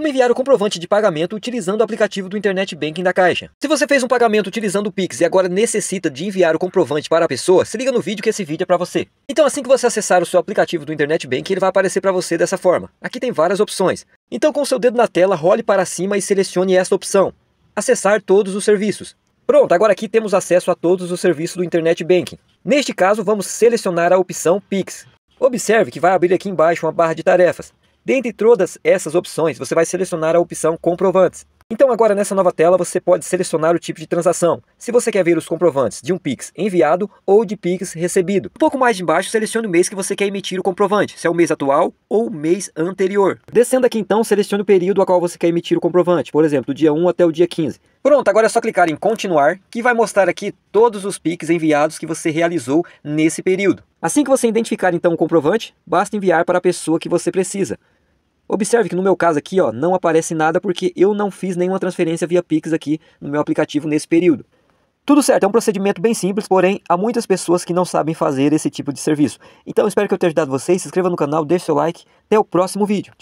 como enviar o comprovante de pagamento utilizando o aplicativo do Internet Banking da Caixa. Se você fez um pagamento utilizando o Pix e agora necessita de enviar o comprovante para a pessoa, se liga no vídeo que esse vídeo é para você. Então assim que você acessar o seu aplicativo do Internet Banking, ele vai aparecer para você dessa forma. Aqui tem várias opções. Então com seu dedo na tela, role para cima e selecione esta opção. Acessar todos os serviços. Pronto, agora aqui temos acesso a todos os serviços do Internet Banking. Neste caso, vamos selecionar a opção Pix. Observe que vai abrir aqui embaixo uma barra de tarefas. Dentre todas essas opções, você vai selecionar a opção Comprovantes. Então agora nessa nova tela você pode selecionar o tipo de transação, se você quer ver os comprovantes de um Pix enviado ou de Pix recebido. Um pouco mais de baixo, selecione o mês que você quer emitir o comprovante, se é o mês atual ou o mês anterior. Descendo aqui então, selecione o período a qual você quer emitir o comprovante, por exemplo, do dia 1 até o dia 15. Pronto, agora é só clicar em continuar, que vai mostrar aqui todos os Pix enviados que você realizou nesse período. Assim que você identificar então o comprovante, basta enviar para a pessoa que você precisa. Observe que no meu caso aqui ó, não aparece nada porque eu não fiz nenhuma transferência via Pix aqui no meu aplicativo nesse período. Tudo certo, é um procedimento bem simples, porém há muitas pessoas que não sabem fazer esse tipo de serviço. Então espero que eu tenha ajudado vocês, se inscreva no canal, deixe seu like, até o próximo vídeo.